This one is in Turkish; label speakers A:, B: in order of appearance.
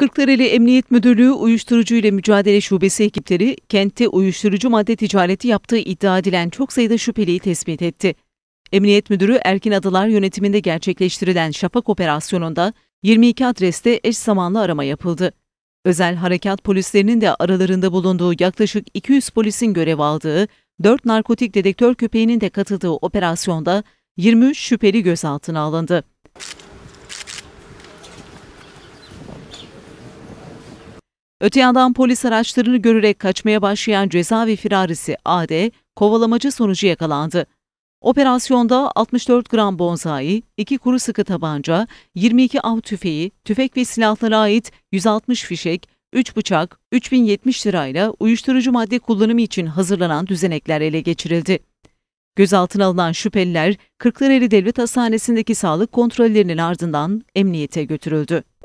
A: Kırklareli Emniyet Müdürlüğü Uyuşturucu ile Mücadele Şubesi ekipleri kentte uyuşturucu madde ticareti yaptığı iddia edilen çok sayıda şüpheliyi tespit etti. Emniyet Müdürü Erkin Adalar yönetiminde gerçekleştirilen Şafak operasyonunda 22 adreste eş zamanlı arama yapıldı. Özel harekat polislerinin de aralarında bulunduğu yaklaşık 200 polisin görev aldığı 4 narkotik dedektör köpeğinin de katıldığı operasyonda 23 şüpheli gözaltına alındı. Öte yandan polis araçlarını görerek kaçmaya başlayan cezaevi firarisi AD, kovalamacı sonucu yakalandı. Operasyonda 64 gram bonsai, 2 kuru sıkı tabanca, 22 av tüfeği, tüfek ve silahlara ait 160 fişek, 3 bıçak, 3070 lirayla uyuşturucu madde kullanımı için hazırlanan düzenekler ele geçirildi. Gözaltına alınan şüpheliler Kırklareli Devlet Hastanesi'ndeki sağlık kontrollerinin ardından emniyete götürüldü.